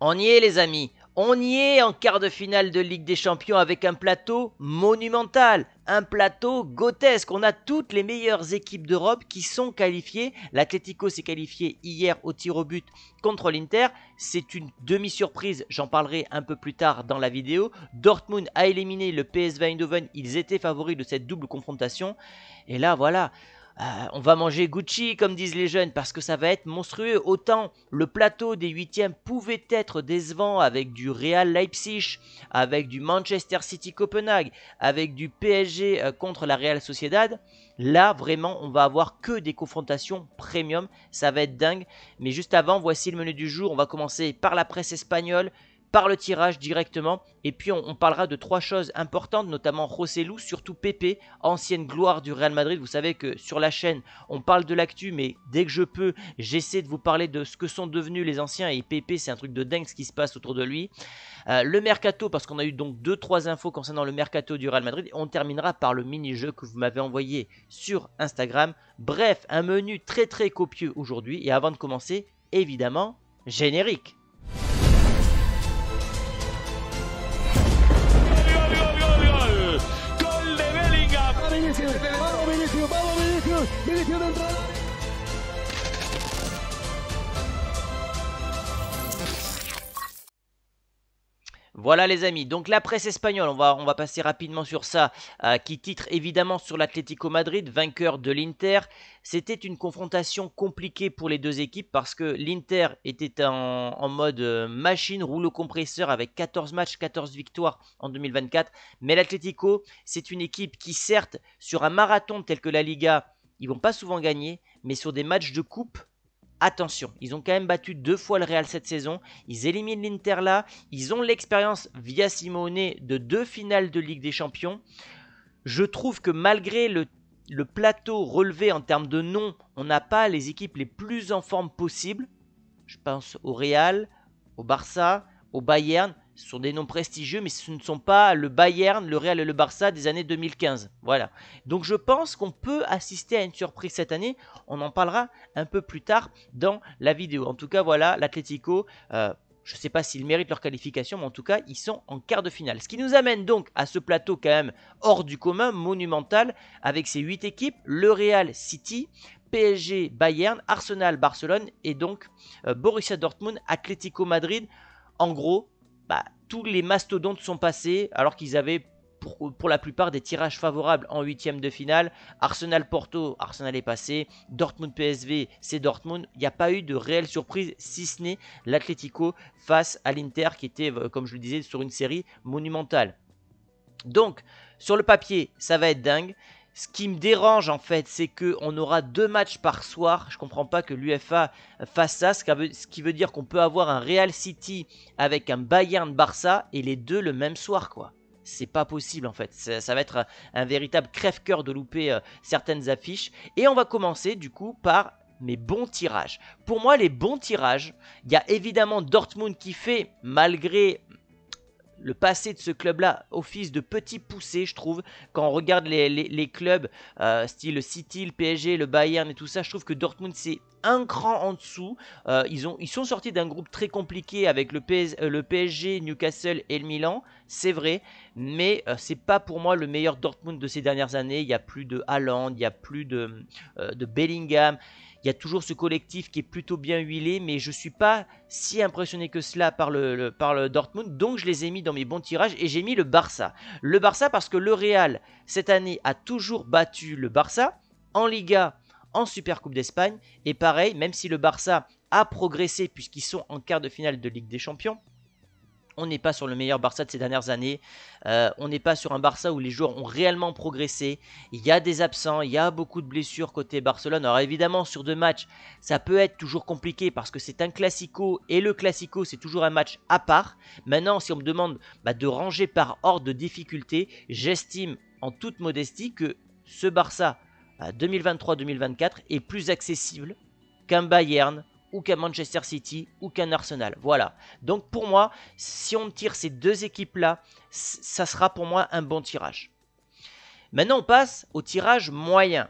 On y est les amis, on y est en quart de finale de Ligue des Champions avec un plateau monumental, un plateau gotesque. On a toutes les meilleures équipes d'Europe qui sont qualifiées. L'Atlético s'est qualifié hier au tir au but contre l'Inter. C'est une demi-surprise, j'en parlerai un peu plus tard dans la vidéo. Dortmund a éliminé le PSV Eindhoven, ils étaient favoris de cette double confrontation. Et là voilà, euh, on va manger Gucci, comme disent les jeunes, parce que ça va être monstrueux. Autant le plateau des huitièmes pouvait être décevant avec du Real Leipzig, avec du Manchester City Copenhague, avec du PSG euh, contre la Real Sociedad. Là, vraiment, on va avoir que des confrontations premium. Ça va être dingue. Mais juste avant, voici le menu du jour. On va commencer par la presse espagnole par le tirage directement. Et puis on, parlera de trois choses importantes, notamment Rossellou, surtout Pepe, ancienne gloire du Real Madrid. Vous savez que sur la chaîne, on parle de l'actu, mais dès que je peux, j'essaie de vous parler de ce que sont devenus les anciens. Et Pepe, c'est un truc de dingue ce qui se passe autour de lui. Euh, le mercato, parce qu'on a eu donc deux, trois infos concernant le mercato du Real Madrid. On terminera par le mini-jeu que vous m'avez envoyé sur Instagram. Bref, un menu très très copieux aujourd'hui. Et avant de commencer, évidemment, générique. Voilà les amis, donc la presse espagnole, on va, on va passer rapidement sur ça, euh, qui titre évidemment sur l'Atlético Madrid, vainqueur de l'Inter. C'était une confrontation compliquée pour les deux équipes parce que l'Inter était en, en, mode euh, machine, rouleau compresseur avec 14 matchs, 14 victoires en 2024. Mais l'Atlético, c'est une équipe qui certes, sur un marathon tel que la Liga, ils vont pas souvent gagner, mais sur des matchs de coupe, attention, ils ont quand même battu deux fois le Real cette saison, ils éliminent l'Inter là, ils ont l'expérience via Simone de deux finales de Ligue des Champions. Je trouve que malgré le, plateau relevé en termes de nom, on n'a pas les équipes les plus en forme possible. Je pense au Real, au Barça, au Bayern. Ce sont des noms prestigieux, mais ce ne sont pas le Bayern, le Real et le Barça des années 2015. Voilà. Donc je pense qu'on peut assister à une surprise cette année. On en parlera un peu plus tard dans la vidéo. En tout cas, voilà, l'Atlético. Euh, je ne sais pas s'ils méritent leur qualification, mais en tout cas, ils sont en quart de finale. Ce qui nous amène donc à ce plateau quand même hors du commun, monumental, avec ces 8 équipes, le Real City, PSG, Bayern, Arsenal, Barcelone et donc euh, Borussia Dortmund, Atlético Madrid. En gros, bah, tous les mastodontes sont passés alors qu'ils avaient pour, la plupart des tirages favorables en huitième de finale. Arsenal Porto, Arsenal est passé. Dortmund PSV, c'est Dortmund. Il n'y a pas eu de réelle surprise, si ce n'est l'Atlético face à l'Inter qui était, euh, comme je le disais, sur une série monumentale. Donc, sur le papier, ça va être dingue. Ce qui me dérange en fait, c'est qu'on aura deux matchs par soir. Je comprends pas que l'UFA fasse ça, ce qui veut dire qu'on peut avoir un Real City avec un Bayern Barça et les deux le même soir quoi. C'est pas possible en fait. Ça, va être un, véritable crève-cœur de louper euh, certaines affiches. Et on va commencer du coup par mes bons tirages. Pour moi, les bons tirages, il y a évidemment Dortmund qui fait, malgré le passé de ce club-là office de petit poussé, je trouve. Quand on regarde les, clubs, euh, style City, le PSG, le Bayern et tout ça, je trouve que Dortmund, c'est un cran en dessous. Euh, ils, ont, ils sont sortis d'un groupe très compliqué avec le, PSG, euh, Newcastle et le Milan, c'est vrai, mais ce euh, c'est pas pour moi le meilleur Dortmund de ces dernières années. Il n'y a plus de Haaland, il n'y a plus de, de Bellingham. Il y a toujours ce collectif qui est plutôt bien huilé, mais je ne suis pas si impressionné que cela par par le Dortmund, donc je les ai mis dans mes bons tirages et j'ai mis le Barça. Le Barça parce que le Real, cette année, a toujours battu le Barça. En Liga, en Super Coupe d'Espagne. Et pareil, même si le Barça a progressé puisqu'ils sont en quart de finale de Ligue des Champions, on n'est pas sur le meilleur Barça de ces dernières années. Euh, on n'est pas sur un Barça où les joueurs ont réellement progressé. Il y a des absents, il y a beaucoup de blessures côté Barcelone. Alors évidemment, sur deux matchs, ça peut être toujours compliqué parce que c'est un classico et le classico, c'est toujours un match à part. Maintenant, si on me demande bah, de ranger par ordre de difficulté, j'estime en toute modestie que ce Barça 2023-2024 est plus accessible qu'un Bayern ou qu'un Manchester City ou qu'un Arsenal. Voilà. Donc pour moi, si on tire ces deux équipes-là, ça sera pour moi un bon tirage. Maintenant, on passe au tirage moyen.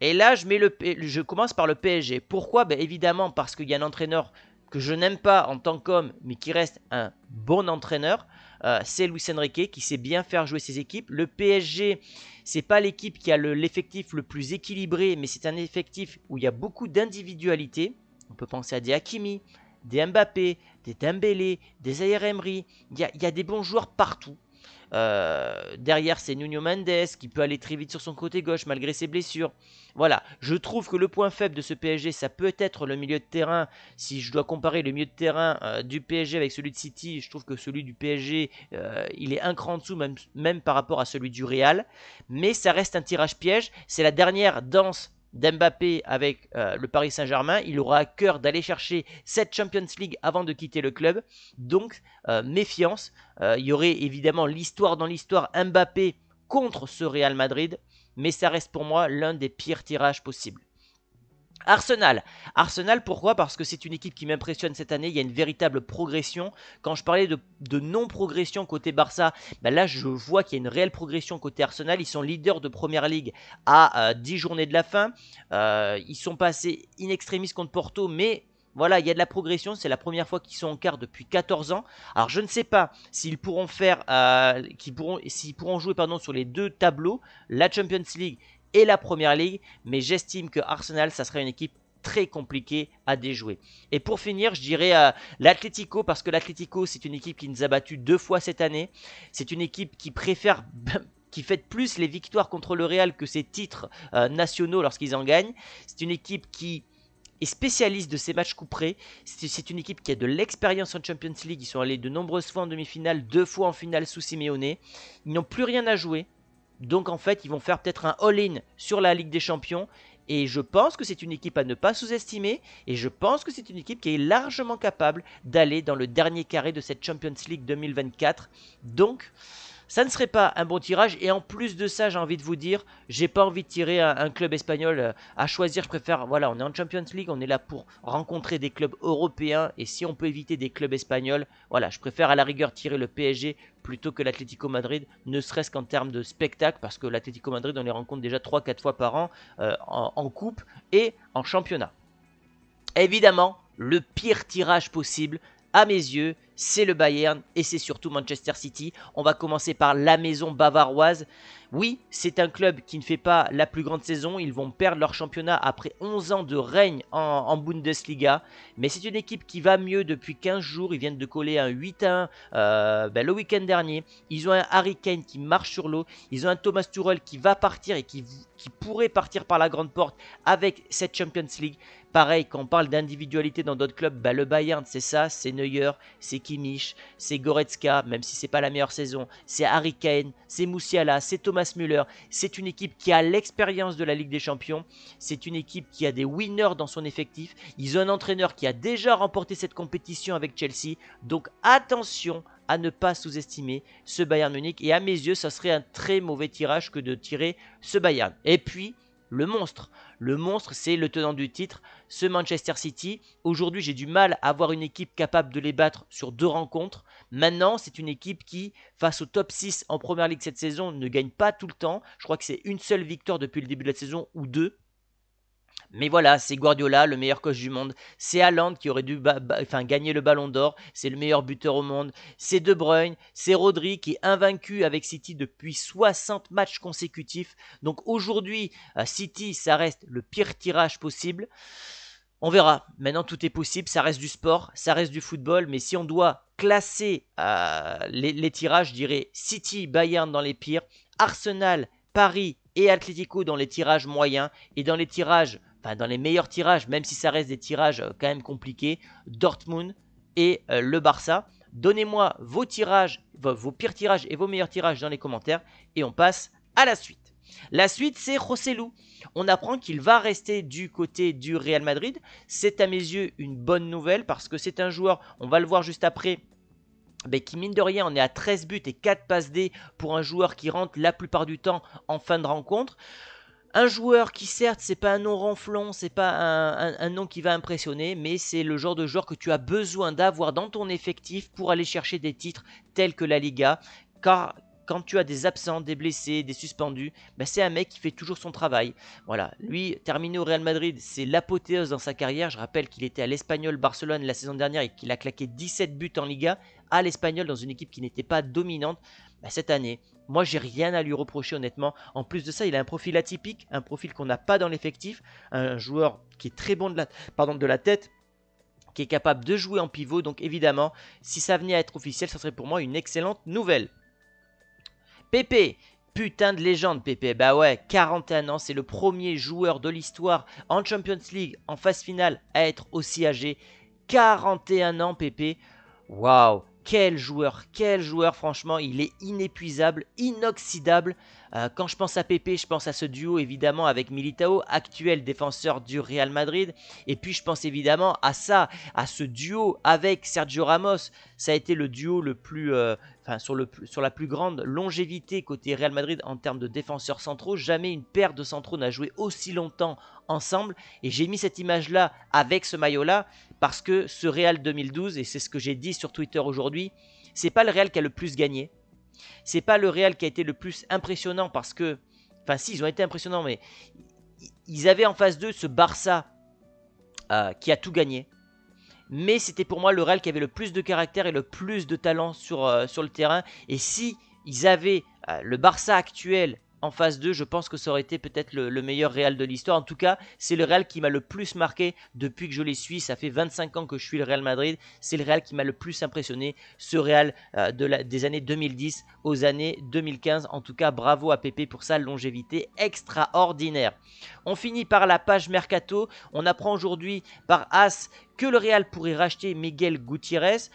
Et là, je, mets le, je commence par le PSG. Pourquoi ben, Évidemment, parce qu'il y a un entraîneur que je n'aime pas en tant qu'homme, mais qui reste un bon entraîneur. Euh, c'est Luis Enrique qui sait bien faire jouer ses équipes. Le PSG, c'est pas l'équipe qui a l'effectif le, plus équilibré, mais c'est un effectif où il y a beaucoup d'individualité. On peut penser à des Hakimi, des Mbappé, des Dembélé, des Ayer Emery. il y a des bons joueurs partout. Euh, derrière, c'est Nuno Mendes qui peut aller très vite sur son côté gauche malgré ses blessures. Voilà, je trouve que le point faible de ce PSG, ça peut être le milieu de terrain. Si je dois comparer le milieu de terrain euh, du PSG avec celui de City, je trouve que celui du PSG, euh, il est un cran en dessous, même, même par rapport à celui du Real. Mais ça reste un tirage piège. C'est la dernière danse d'Mbappé avec euh, le Paris Saint-Germain. Il aura à cœur d'aller chercher cette Champions League avant de quitter le club. Donc, euh, méfiance. Euh, il y aurait évidemment l'histoire dans l'histoire Mbappé contre ce Real Madrid. Mais ça reste pour moi l'un des pires tirages possibles. Arsenal. Arsenal, pourquoi Parce que c'est une équipe qui m'impressionne cette année. Il y a une véritable progression. Quand je parlais de, non-progression côté Barça, ben là, je vois qu'il y a une réelle progression côté Arsenal. Ils sont leaders de Première League à 10 euh, journées de la fin. Euh, ils sont passés in extremis contre Porto, mais voilà, il y a de la progression. C'est la première fois qu'ils sont en quart depuis 14 ans. Alors, je ne sais pas s'ils pourront faire, euh, pourront jouer, pardon, sur les deux tableaux, la Champions League et la Première Ligue, mais j'estime que Arsenal, ça serait une équipe très compliquée à déjouer. Et pour finir, je dirais à euh, l'Atlético, parce que l'Atlético, c'est une équipe qui nous a battu deux fois cette année. C'est une équipe qui préfère... qui fête plus les victoires contre le Real que ses titres euh, nationaux lorsqu'ils en gagnent. C'est une équipe qui est spécialiste de ces matchs couperés. C'est une équipe qui a de l'expérience en Champions League. Ils sont allés de nombreuses fois en demi-finale, deux fois en finale sous Simeone. Ils n'ont plus rien à jouer. Donc en fait, ils vont faire peut-être un all-in sur la Ligue des Champions. Et je pense que c'est une équipe à ne pas sous-estimer. Et je pense que c'est une équipe qui est largement capable d'aller dans le dernier carré de cette Champions League 2024. Donc ça ne serait pas un bon tirage. Et en plus de ça, j'ai envie de vous dire, j'ai pas envie de tirer un, club espagnol euh, à choisir. Je préfère, voilà, on est en Champions League, on est là pour rencontrer des clubs européens. Et si on peut éviter des clubs espagnols, voilà, je préfère à la rigueur tirer le PSG plutôt que l'Atlético Madrid, ne serait-ce qu'en termes de spectacle, parce que l'Atlético Madrid, on les rencontre déjà 3-4 fois par an euh, en coupe et en championnat. Évidemment, le pire tirage possible, à mes yeux, c'est le Bayern et c'est surtout Manchester City. On va commencer par la maison bavaroise oui, c'est un club qui ne fait pas la plus grande saison, ils vont perdre leur championnat après 11 ans de règne en, Bundesliga, mais c'est une équipe qui va mieux depuis 15 jours, ils viennent de coller un 8-1 euh, ben, le week-end dernier, ils ont un Harry Kane qui marche sur l'eau, ils ont un Thomas Tuchel qui va partir et qui, pourrait partir par la grande porte avec cette Champions League, Pareil, quand on parle d'individualité dans d'autres clubs, ben, le Bayern, c'est ça, c'est Neuer, c'est Kimmich, c'est Goretzka, même si c'est pas la meilleure saison, c'est Harry Kane, c'est Moussiala, c'est Thomas Müller. C'est une équipe qui a l'expérience de la Ligue des Champions. C'est une équipe qui a des winners dans son effectif. Ils ont un entraîneur qui a déjà remporté cette compétition avec Chelsea. Donc attention à ne pas sous-estimer ce Bayern Munich. Et à mes yeux, ça serait un très mauvais tirage que de tirer ce Bayern. Et puis, le monstre. Le monstre, c'est le tenant du titre, ce Manchester City. Aujourd'hui, j'ai du mal à voir une équipe capable de les battre sur deux rencontres. Maintenant, c'est une équipe qui, face au top 6 en première ligue cette saison, ne gagne pas tout le temps. Je crois que c'est une seule victoire depuis le début de la saison ou deux. Mais voilà, c'est Guardiola, le meilleur coach du monde. C'est Haaland qui aurait dû enfin, gagner le ballon d'or. C'est le meilleur buteur au monde. C'est De Bruyne. C'est Rodri qui est invaincu avec City depuis 60 matchs consécutifs. Donc aujourd'hui, City, ça reste le pire tirage possible. On verra. Maintenant, tout est possible. Ça reste du sport, ça reste du football. Mais si on doit classer euh, les, tirages, je dirais City, Bayern dans les pires, Arsenal, Paris et Atlético dans les tirages moyens et dans les tirages, enfin dans les meilleurs tirages, même si ça reste des tirages euh, quand même compliqués, Dortmund et euh, le Barça. Donnez-moi vos tirages, vos pires tirages et vos meilleurs tirages dans les commentaires et on passe à la suite. La suite, c'est Rossellou. On apprend qu'il va rester du côté du Real Madrid. C'est à mes yeux une bonne nouvelle parce que c'est un joueur, on va le voir juste après, mais ben, qui mine de rien, on est à 13 buts et 4 passes D pour un joueur qui rentre la plupart du temps en fin de rencontre. Un joueur qui certes c'est pas un nom renflon, c'est pas un, nom qui va impressionner, mais c'est le genre de joueur que tu as besoin d'avoir dans ton effectif pour aller chercher des titres tels que la Liga, car quand tu as des absents, des blessés, des suspendus, bah, c'est un mec qui fait toujours son travail. Voilà, lui, terminé au Real Madrid, c'est l'apothéose dans sa carrière. Je rappelle qu'il était à l'Espagnol Barcelone la saison dernière et qu'il a claqué 17 buts en Liga à l'Espagnol dans une équipe qui n'était pas dominante. Bah, cette année, moi, j'ai rien à lui reprocher, honnêtement. En plus de ça, il a un profil atypique, un profil qu'on n'a pas dans l'effectif. Un joueur qui est très bon de la, pardon, de la tête, qui est capable de jouer en pivot. Donc, évidemment, si ça venait à être officiel, ça serait pour moi une excellente nouvelle. Pépé, putain de légende, Pépé. Bah ouais, 41 ans, c'est le premier joueur de l'histoire en Champions League, en phase finale, à être aussi âgé. 41 ans, Pépé. Waouh, quel joueur, quel joueur, franchement, il est inépuisable, inoxydable. Euh, quand je pense à Pepe, je pense à ce duo évidemment avec Militao, actuel défenseur du Real Madrid. Et puis je pense évidemment à ça, à ce duo avec Sergio Ramos. Ça a été le duo le plus, euh, enfin, sur, le, sur la plus grande longévité côté Real Madrid en termes de défenseurs centraux. Jamais une paire de centraux n'a joué aussi longtemps ensemble. Et j'ai mis cette image-là avec ce maillot-là parce que ce Real 2012, et c'est ce que j'ai dit sur Twitter aujourd'hui, c'est pas le Real qui a le plus gagné c'est pas le Real qui a été le plus impressionnant parce que. Enfin, si, ils ont été impressionnants, mais ils avaient en face d'eux ce Barça euh, qui a tout gagné. Mais c'était pour moi le Real qui avait le plus de caractère et le plus de talent sur, euh, le terrain. Et si ils avaient euh, le Barça actuel en phase 2, je pense que ça aurait été peut-être le, meilleur Real de l'histoire. En tout cas, c'est le Real qui m'a le plus marqué depuis que je les suis. Ça fait 25 ans que je suis le Real Madrid. C'est le Real qui m'a le plus impressionné. Ce Real euh, des années 2010 aux années 2015. En tout cas, bravo à Pepe pour sa longévité extraordinaire. On finit par la page Mercato. On apprend aujourd'hui par As que le Real pourrait racheter Miguel Gutiérrez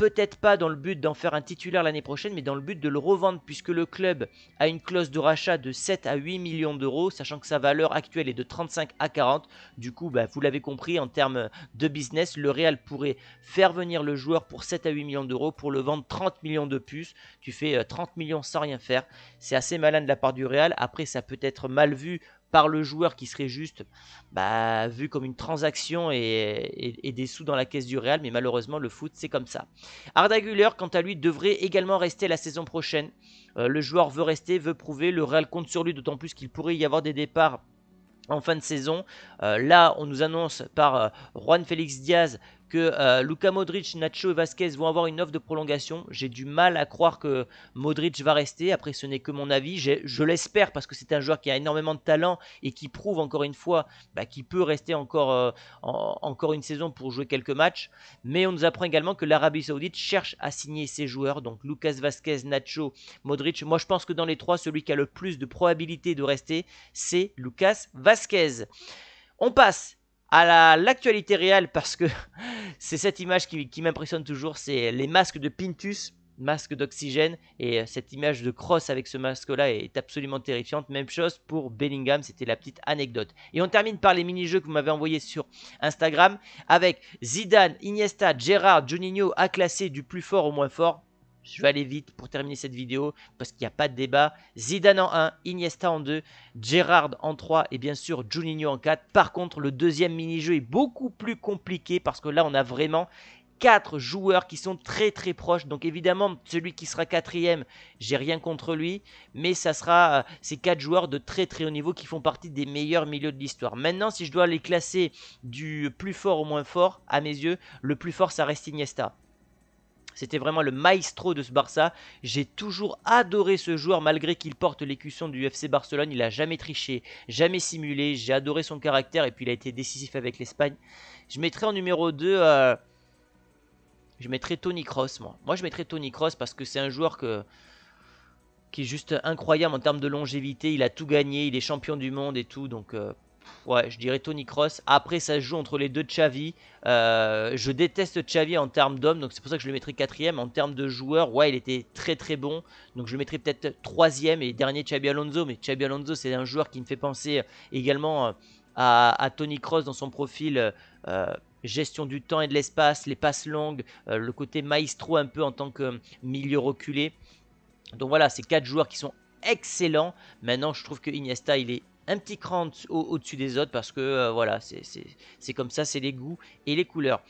peut-être pas dans le but d'en faire un titulaire l'année prochaine, mais dans le but de le revendre, puisque le club a une clause de rachat de 7 à 8 millions d'euros, sachant que sa valeur actuelle est de 35 à 40. Du coup, bah, vous l'avez compris, en termes de business, le Real pourrait faire venir le joueur pour 7 à 8 millions d'euros, pour le vendre 30 millions de puces. Tu fais 30 euh, millions sans rien faire. C'est assez malin de la part du Real. Après, ça peut être mal vu par le joueur qui serait juste bah, vu comme une transaction et, des sous dans la caisse du Real, mais malheureusement le foot c'est comme ça. Arda Güler quant à lui devrait également rester la saison prochaine. Euh, le joueur veut rester, veut prouver, le Real compte sur lui, d'autant plus qu'il pourrait y avoir des départs en fin de saison. Euh, là, on nous annonce par euh, Juan Félix Diaz que euh, Lucas Modric, Nacho et Vasquez vont avoir une offre de prolongation. J'ai du mal à croire que Modric va rester. Après, ce n'est que mon avis. Je l'espère parce que c'est un joueur qui a énormément de talent et qui prouve encore une fois bah, qu'il peut rester encore, euh, encore une saison pour jouer quelques matchs. Mais on nous apprend également que l'Arabie Saoudite cherche à signer ses joueurs. Donc Lucas Vasquez, Nacho, Modric. Moi, je pense que dans les trois, celui qui a le plus de probabilité de rester, c'est Lucas Vasquez. On passe à l'actualité réelle parce que c'est cette image qui, m'impressionne toujours, c'est les masques de Pintus, masque d'oxygène, et euh, cette image de Cross avec ce masque-là est absolument terrifiante. Même chose pour Bellingham, c'était la petite anecdote. Et on termine par les mini-jeux que vous m'avez envoyés sur Instagram avec Zidane, Iniesta, Gerard, Juninho à classer du plus fort au moins fort je vais aller vite pour terminer cette vidéo parce qu'il n'y a pas de débat. Zidane en 1, Iniesta en 2, Gerrard en 3 et bien sûr Juninho en 4. Par contre, le deuxième mini-jeu est beaucoup plus compliqué parce que là, on a vraiment quatre joueurs qui sont très très proches. Donc évidemment, celui qui sera quatrième, j'ai rien contre lui, mais ça sera euh, ces quatre joueurs de très très haut niveau qui font partie des meilleurs milieux de l'histoire. Maintenant, si je dois les classer du plus fort au moins fort, à mes yeux, le plus fort ça reste Iniesta. C'était vraiment le maestro de ce Barça. J'ai toujours adoré ce joueur malgré qu'il porte l'écusson du FC Barcelone. Il a jamais triché, jamais simulé. J'ai adoré son caractère et puis il a été décisif avec l'Espagne. Je mettrai en numéro 2 euh, je mettrais Tony Cross moi. Moi je mettrais Tony Cross parce que c'est un joueur que qui est juste incroyable en termes de longévité. Il a tout gagné, il est champion du monde et tout. Donc euh, Ouais, je dirais Tony Cross. Après, ça joue entre les deux Chavi. Euh, je déteste Chavi en termes d'homme, donc c'est pour ça que je le mettrais quatrième. En termes de joueur, ouais, il était très très bon. Donc je le mettrais peut-être troisième et dernier Chabi Alonso. Mais Chabi Alonso, c'est un joueur qui me fait penser euh, également euh, à, Tony Cross dans son profil. gestion du temps et de l'espace, les passes longues, le côté maestro un peu en tant que milieu reculé. Donc voilà, ces quatre joueurs qui sont excellents. Maintenant, je trouve que Iniesta, il est un petit cran au-dessus des autres parce que euh, voilà, c'est comme ça, c'est les goûts et les couleurs.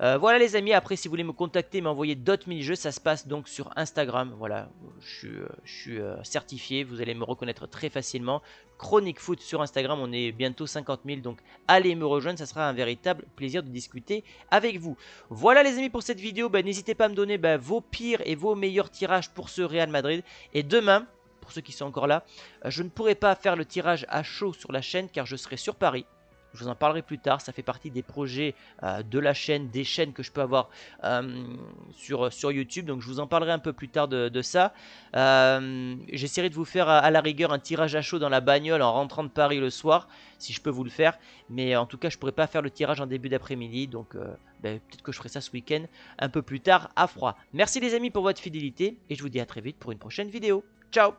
Euh, voilà les amis, après si vous voulez me contacter, m'envoyer d'autres mini-jeux, ça se passe donc sur Instagram. Voilà, je suis, euh, certifié, vous allez me reconnaître très facilement. Chronique Foot sur Instagram, on est bientôt 50 000, donc allez me rejoindre, ça sera un véritable plaisir de discuter avec vous. Voilà les amis pour cette vidéo, bah, n'hésitez pas à me donner bah, vos pires et vos meilleurs tirages pour ce Real Madrid. Et demain, pour ceux qui sont encore là, euh, je ne pourrai pas faire le tirage à chaud sur la chaîne car je serai sur Paris. Je vous en parlerai plus tard, ça fait partie des projets euh, de la chaîne, des chaînes que je peux avoir euh, sur, sur YouTube. Donc je vous en parlerai un peu plus tard de, ça. J'essaierai de vous faire à, la rigueur un tirage à chaud dans la bagnole en rentrant de Paris le soir, si je peux vous le faire. Mais en tout cas, je ne pourrai pas faire le tirage en début d'après-midi. Donc ben, peut-être que je ferai ça ce week-end un peu plus tard à froid. Merci les amis pour votre fidélité et je vous dis à très vite pour une prochaine vidéo. Ciao